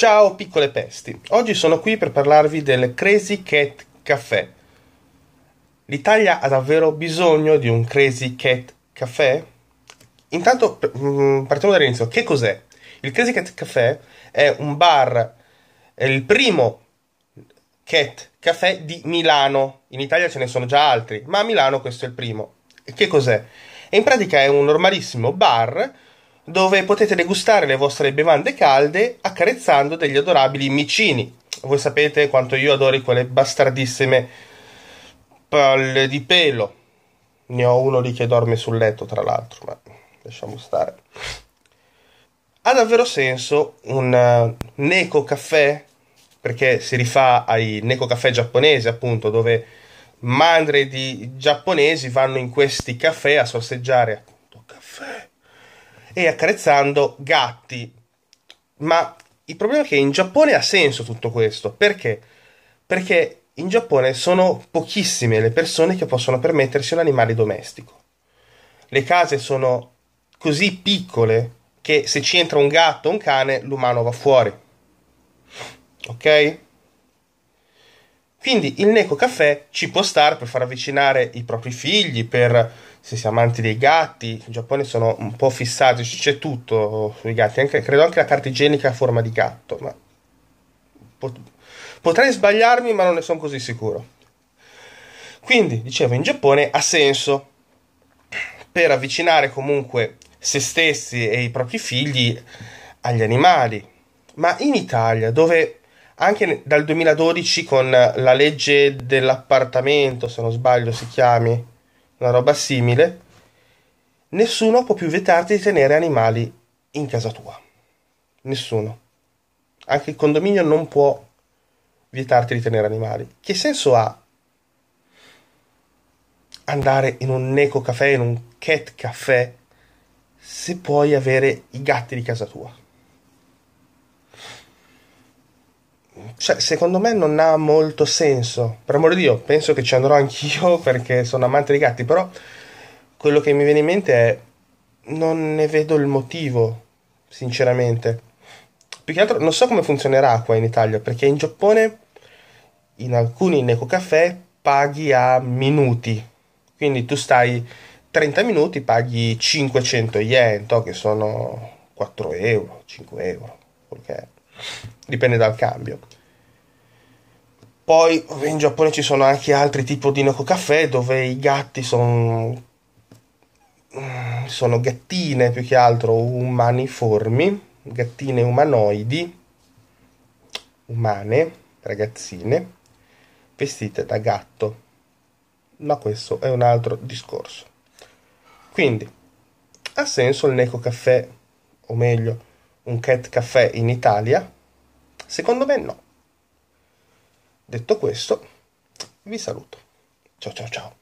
Ciao piccole pesti, oggi sono qui per parlarvi del Crazy Cat Café. L'Italia ha davvero bisogno di un Crazy Cat Café? Intanto mm, partiamo dall'inizio, che cos'è? Il Crazy Cat Café è un bar, è il primo cat café di Milano. In Italia ce ne sono già altri, ma a Milano questo è il primo. Che cos'è? E in pratica è un normalissimo bar dove potete degustare le vostre bevande calde accarezzando degli adorabili micini. Voi sapete quanto io adori quelle bastardissime palle di pelo. Ne ho uno lì che dorme sul letto, tra l'altro, ma lasciamo stare. Ha davvero senso un eh, Neko Caffè? Perché si rifà ai Neko Caffè giapponesi, appunto, dove mandre di giapponesi vanno in questi caffè a sorseggiare appunto caffè e accarezzando gatti. Ma il problema è che in Giappone ha senso tutto questo. Perché? Perché in Giappone sono pochissime le persone che possono permettersi un animale domestico. Le case sono così piccole che se ci entra un gatto o un cane l'umano va fuori. Ok? Quindi il Neko Caffè ci può stare per far avvicinare i propri figli, per se si è amanti dei gatti, in Giappone sono un po' fissati, c'è tutto sui gatti, anche, credo anche la carta igienica a forma di gatto, ma potrei sbagliarmi ma non ne sono così sicuro. Quindi, dicevo, in Giappone ha senso per avvicinare comunque se stessi e i propri figli agli animali, ma in Italia dove anche dal 2012 con la legge dell'appartamento, se non sbaglio si chiami, una roba simile, nessuno può più vietarti di tenere animali in casa tua. Nessuno. Anche il condominio non può vietarti di tenere animali. Che senso ha andare in un neco Café, in un Cat Café, se puoi avere i gatti di casa tua? cioè, secondo me non ha molto senso. Per amore di Dio, penso che ci andrò anch'io perché sono amante di gatti, però quello che mi viene in mente è non ne vedo il motivo, sinceramente. Più che altro non so come funzionerà qua in Italia, perché in Giappone in alcuni Neko Caffè paghi a minuti. Quindi tu stai 30 minuti, paghi 500 yen, to, che sono 4 euro, 5 euro, quello dipende dal cambio. Poi in Giappone ci sono anche altri tipi di Noco Caffè dove i gatti sono mm, sono gattine più che altro umaniformi, gattine umanoidi, umane, ragazzine, vestite da gatto. Ma questo è un altro discorso. Quindi, ha senso il Neco Caffè, o meglio, un Cat Caffè in Italia? Secondo me no. Detto questo, vi saluto. Ciao ciao ciao.